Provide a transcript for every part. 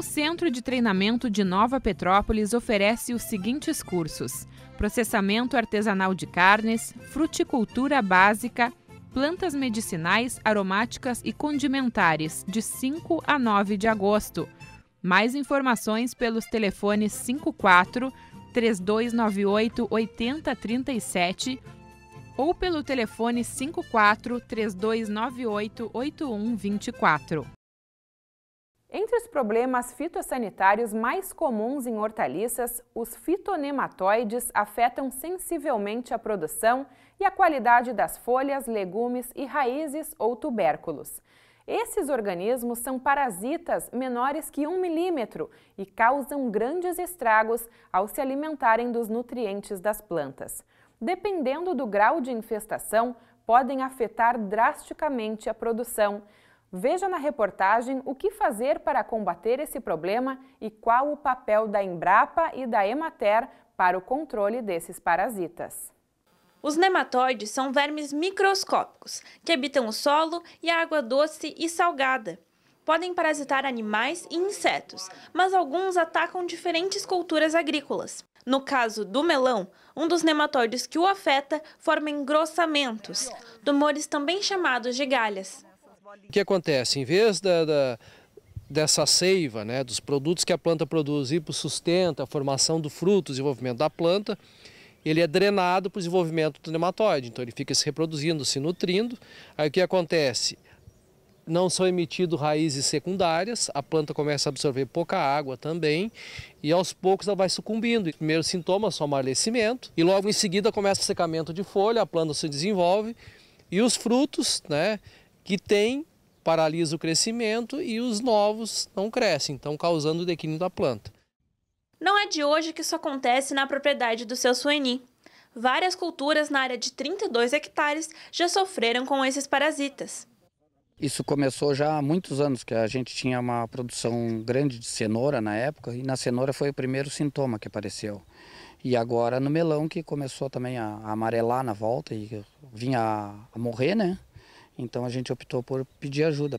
O Centro de Treinamento de Nova Petrópolis oferece os seguintes cursos: processamento artesanal de carnes, fruticultura básica, plantas medicinais, aromáticas e condimentares, de 5 a 9 de agosto. Mais informações pelos telefones 54 3298 8037 ou pelo telefone 54 3298 8124. Entre os problemas fitossanitários mais comuns em hortaliças, os fitonematoides afetam sensivelmente a produção e a qualidade das folhas, legumes e raízes ou tubérculos. Esses organismos são parasitas menores que um milímetro e causam grandes estragos ao se alimentarem dos nutrientes das plantas. Dependendo do grau de infestação, podem afetar drasticamente a produção Veja na reportagem o que fazer para combater esse problema e qual o papel da Embrapa e da Emater para o controle desses parasitas. Os nematóides são vermes microscópicos que habitam o solo e a água doce e salgada. Podem parasitar animais e insetos, mas alguns atacam diferentes culturas agrícolas. No caso do melão, um dos nematóides que o afeta forma engrossamentos, tumores também chamados de galhas. O que acontece? Em vez da, da dessa seiva, né, dos produtos que a planta produz e sustenta a formação do fruto, o desenvolvimento da planta, ele é drenado para o desenvolvimento do nematóide. Então ele fica se reproduzindo, se nutrindo. Aí o que acontece? Não são emitidas raízes secundárias, a planta começa a absorver pouca água também e aos poucos ela vai sucumbindo. sintoma é são amarelecimento e logo em seguida começa o secamento de folha, a planta se desenvolve e os frutos, né, que tem paralisa o crescimento e os novos não crescem, então causando o declínio da planta. Não é de hoje que isso acontece na propriedade do seu Sueni. Várias culturas na área de 32 hectares já sofreram com esses parasitas. Isso começou já há muitos anos, que a gente tinha uma produção grande de cenoura na época, e na cenoura foi o primeiro sintoma que apareceu. E agora no melão, que começou também a amarelar na volta e vinha a morrer, né? Então a gente optou por pedir ajuda.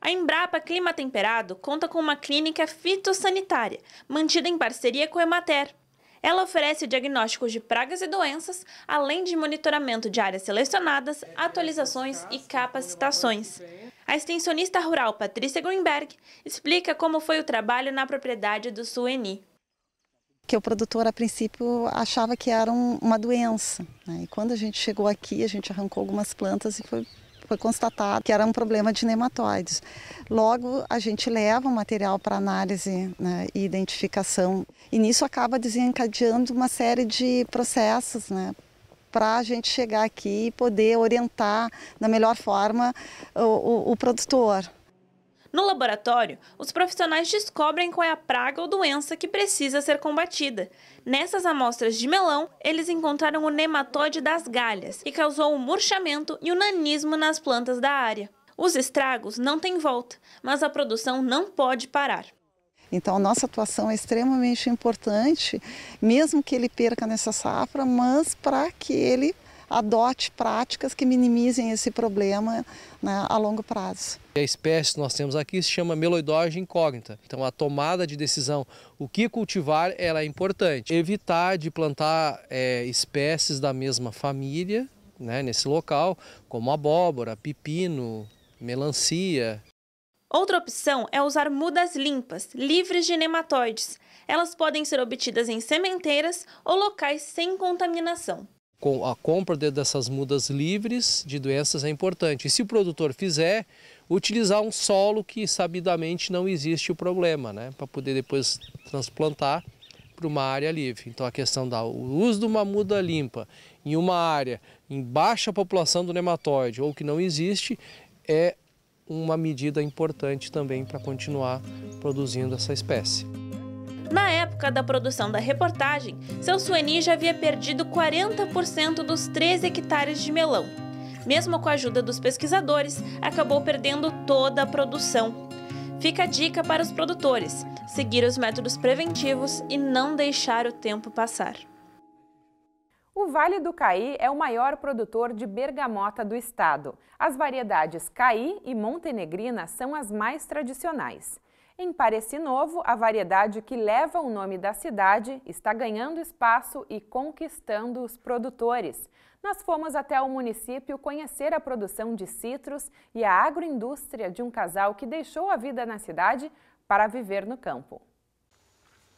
A Embrapa Clima Temperado conta com uma clínica fitossanitária, mantida em parceria com a Emater. Ela oferece diagnósticos de pragas e doenças, além de monitoramento de áreas selecionadas, atualizações e capacitações. A extensionista rural Patrícia Greenberg explica como foi o trabalho na propriedade do Sueni que o produtor a princípio achava que era um, uma doença. Né? E quando a gente chegou aqui, a gente arrancou algumas plantas e foi foi constatado que era um problema de nematóides. Logo, a gente leva o material para análise né, e identificação, e nisso acaba desencadeando uma série de processos, né? para a gente chegar aqui e poder orientar da melhor forma o, o, o produtor. No laboratório, os profissionais descobrem qual é a praga ou doença que precisa ser combatida. Nessas amostras de melão, eles encontraram o nematóide das galhas, que causou o um murchamento e o um nanismo nas plantas da área. Os estragos não têm volta, mas a produção não pode parar. Então, a nossa atuação é extremamente importante, mesmo que ele perca nessa safra, mas para que ele adote práticas que minimizem esse problema né, a longo prazo. A espécie que nós temos aqui se chama meloidógena incógnita. Então a tomada de decisão, o que cultivar, ela é importante. Evitar de plantar é, espécies da mesma família né, nesse local, como abóbora, pepino, melancia. Outra opção é usar mudas limpas, livres de nematóides. Elas podem ser obtidas em sementeiras ou locais sem contaminação. Com a compra dessas mudas livres de doenças é importante. E se o produtor fizer, utilizar um solo que sabidamente não existe o problema, né? Para poder depois transplantar para uma área livre. Então a questão do uso de uma muda limpa em uma área em baixa população do nematóide ou que não existe é uma medida importante também para continuar produzindo essa espécie. Na época da produção da reportagem, seu Sueni já havia perdido 40% dos 13 hectares de melão. Mesmo com a ajuda dos pesquisadores, acabou perdendo toda a produção. Fica a dica para os produtores: seguir os métodos preventivos e não deixar o tempo passar. O Vale do Caí é o maior produtor de bergamota do estado. As variedades Caí e Montenegrina são as mais tradicionais. Em Pareci Novo, a variedade que leva o nome da cidade está ganhando espaço e conquistando os produtores. Nós fomos até o município conhecer a produção de citros e a agroindústria de um casal que deixou a vida na cidade para viver no campo.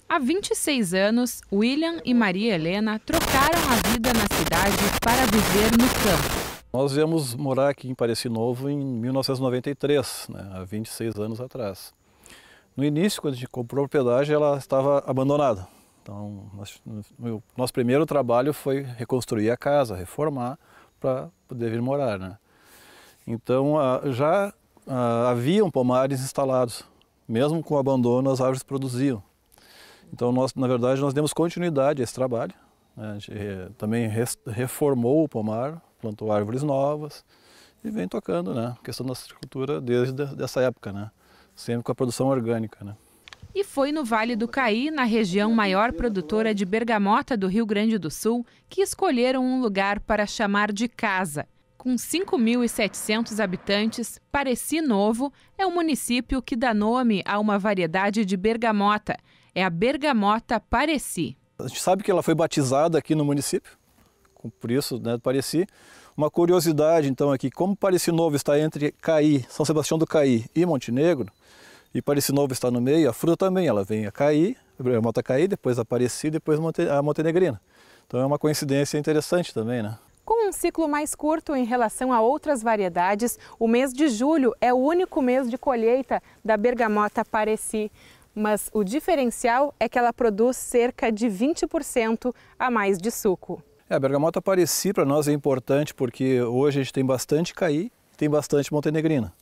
Há 26 anos, William e Maria Helena trocaram a vida na cidade para viver no campo. Nós viemos morar aqui em Pareci Novo em 1993, né, há 26 anos atrás. No início, quando a gente comprou a propriedade, ela estava abandonada. Então, nós, meu, nosso primeiro trabalho foi reconstruir a casa, reformar, para poder vir morar, né? Então, a, já a, haviam pomares instalados. Mesmo com o abandono, as árvores produziam. Então, nós, na verdade, nós demos continuidade a esse trabalho. Né? A gente eh, também reformou o pomar, plantou árvores novas e vem tocando, né? A questão da agricultura desde essa época, né? sempre com a produção orgânica. Né? E foi no Vale do Caí, na região maior produtora de bergamota do Rio Grande do Sul, que escolheram um lugar para chamar de casa. Com 5.700 habitantes, Pareci Novo é o um município que dá nome a uma variedade de bergamota. É a bergamota Pareci. A gente sabe que ela foi batizada aqui no município, por isso né, Pareci. Uma curiosidade então aqui, como Pareci Novo está entre Caí, São Sebastião do Caí e Montenegro, e Pareci Novo está no meio, a fruta também, ela vem a Caí, a Mota Caí, depois a Pareci, depois a Montenegrina. Então é uma coincidência interessante também, né? Com um ciclo mais curto em relação a outras variedades, o mês de julho é o único mês de colheita da bergamota Pareci. Mas o diferencial é que ela produz cerca de 20% a mais de suco. É, a bergamota parecia para nós é importante porque hoje a gente tem bastante caí e tem bastante montenegrina.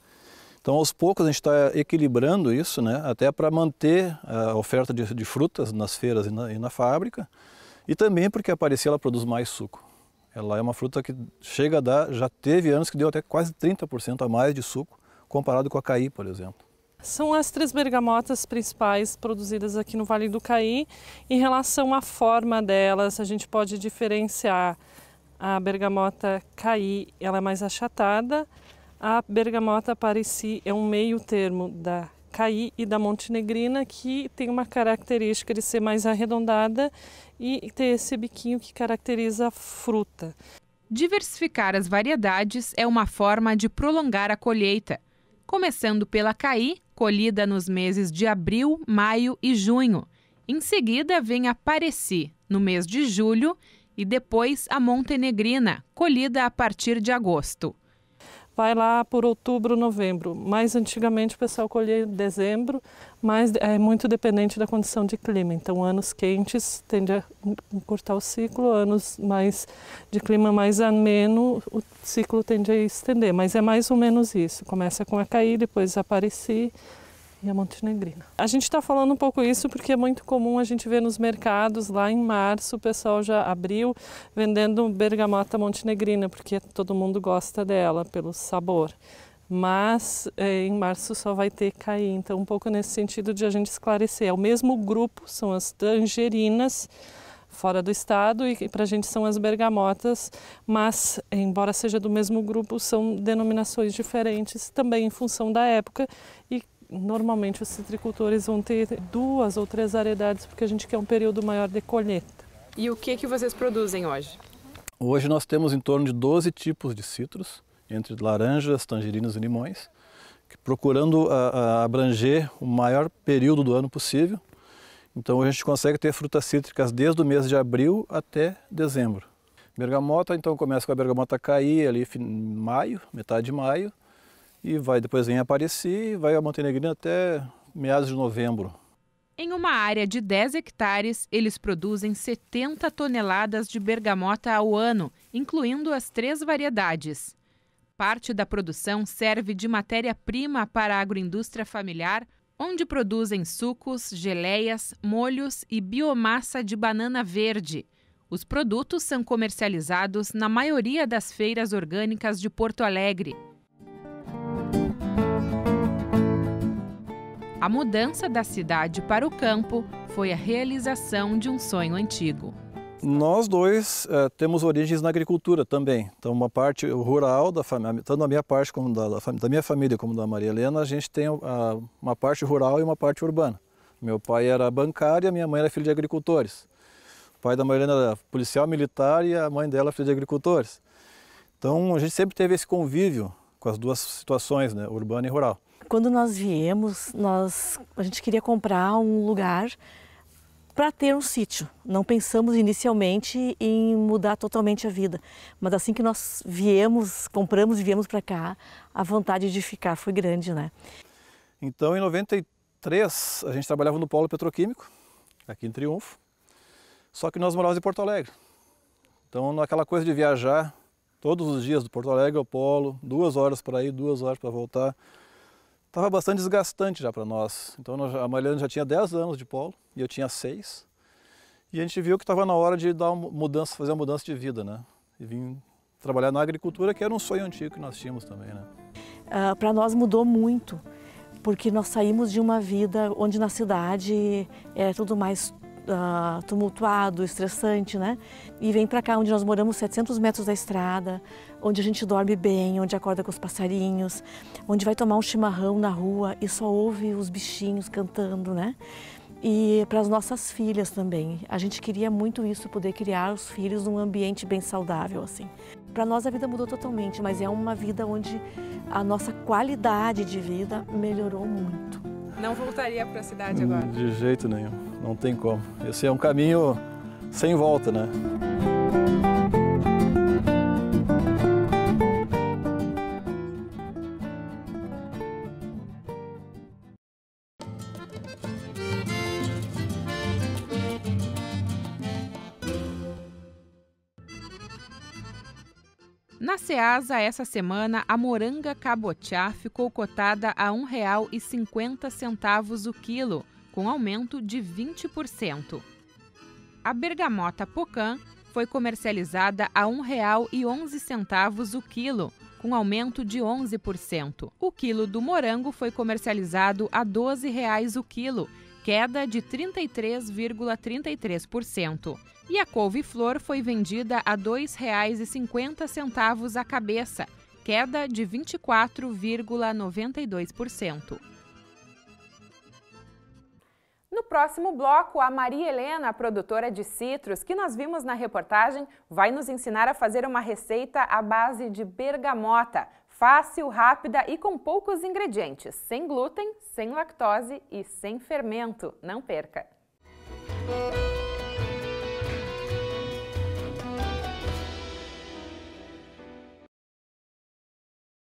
Então, aos poucos, a gente está equilibrando isso, né? até para manter a oferta de, de frutas nas feiras e na, e na, fábrica, e também porque a ela produz mais suco. Ela é uma fruta que chega a dar, já teve anos que deu até quase 30% a mais de suco, comparado com a Caí, por exemplo. São as três bergamotas principais produzidas aqui no Vale do Caí. Em relação à forma delas, a gente pode diferenciar a bergamota Caí, ela é mais achatada. A bergamota Parisi é um meio termo da Caí e da Montenegrina, que tem uma característica de ser mais arredondada e ter esse biquinho que caracteriza a fruta. Diversificar as variedades é uma forma de prolongar a colheita, começando pela Caí, colhida nos meses de abril, maio e junho. Em seguida, vem a Pareci, no mês de julho, e depois a Montenegrina, colhida a partir de agosto vai lá por outubro, novembro. Mais antigamente o pessoal colhia em dezembro, mas é muito dependente da condição de clima. Então, anos quentes tende a encurtar o ciclo, anos mais de clima mais ameno, o ciclo tende a estender. Mas é mais ou menos isso. Começa com a cair, depois aparecer e a montenegrina. A gente está falando um pouco isso porque é muito comum a gente ver nos mercados lá em março o pessoal já abriu vendendo bergamota montenegrina porque todo mundo gosta dela pelo sabor. Mas eh, em março só vai ter cair, então um pouco nesse sentido de a gente esclarecer. É o mesmo grupo, são as tangerinas fora do estado e para a gente são as bergamotas, mas embora seja do mesmo grupo, são denominações diferentes também em função da época e Normalmente os citricultores vão ter duas ou três variedades porque a gente quer um período maior de colheita. E o que é que vocês produzem hoje? Hoje nós temos em torno de 12 tipos de citros, entre laranjas, tangerinas e limões, procurando a, ah, a ah, abranger o maior período do ano possível. Então a gente consegue ter frutas cítricas desde o mês de abril até dezembro. Bergamota, então começa com a bergamota cair ali em maio, metade de maio, e vai depois em aparecer e vai a Montenegrina até meados de novembro. Em uma área de 10 hectares, eles produzem 70 toneladas de bergamota ao ano, incluindo as três variedades. Parte da produção serve de matéria-prima para a agroindústria familiar, onde produzem sucos, geleias, molhos e biomassa de banana verde. Os produtos são comercializados na maioria das feiras orgânicas de Porto Alegre. A mudança da cidade para o campo foi a realização de um sonho antigo. Nós dois eh, temos origens na agricultura também. Então, uma parte rural, da família, tanto da minha parte como da, da, minha família, como da Maria Helena, a gente tem ah, uma parte rural e uma parte urbana. Meu pai era bancário e minha mãe era filha de agricultores. O pai da Maria Helena era policial militar e a mãe dela filha de agricultores. Então, a gente sempre teve esse convívio com as duas situações, né, urbana e rural. Quando nós viemos, nós, a gente queria comprar um lugar para ter um sítio. Não pensamos inicialmente em mudar totalmente a vida, mas assim que nós viemos, compramos e viemos para cá, a vontade de ficar foi grande, né? Então, em 93, a gente trabalhava no polo petroquímico, aqui em Triunfo, só que nós morávamos em Porto Alegre. Então, naquela coisa de viajar todos os dias do Porto Alegre ao polo, duas horas para ir, duas horas para voltar, estava bastante desgastante já para nós. Então nós, a Mariana já tinha 10 anos de polo e eu tinha 6. E a gente viu que estava na hora de dar uma mudança, fazer uma mudança de vida, né? E vim trabalhar na agricultura, que era um sonho antigo que nós tínhamos também, né? Ah, para nós mudou muito, porque nós saímos de uma vida onde na cidade era é tudo mais uh, tumultuado, estressante, né? E vem para cá, onde nós moramos, 700 metros da estrada, onde a gente dorme bem, onde acorda com os passarinhos, onde vai tomar um chimarrão na rua e só ouve os bichinhos cantando, né? E para as nossas filhas também. A gente queria muito isso, poder criar os filhos num ambiente bem saudável, assim. Para nós a vida mudou totalmente, mas é uma vida onde a nossa qualidade de vida melhorou muito. Não voltaria para a cidade agora? De jeito nenhum, não tem como. Esse é um caminho sem volta, né? Na Ceasa, essa semana, a moranga cabotiá ficou cotada a R$ 1,50 o quilo, com aumento de 20%. A bergamota pocã foi comercializada a R$ 1,11 o quilo, com aumento de 11%. O quilo do morango foi comercializado a R$ 12,00 o quilo, queda de 33,33%. E a couve-flor foi vendida a R$ 2,50 a cabeça, queda de 24,92%. No próximo bloco, a Maria Helena, produtora de citros, que nós vimos na reportagem, vai nos ensinar a fazer uma receita à base de bergamota. Fácil, rápida e com poucos ingredientes, sem glúten, sem lactose e sem fermento. Não perca!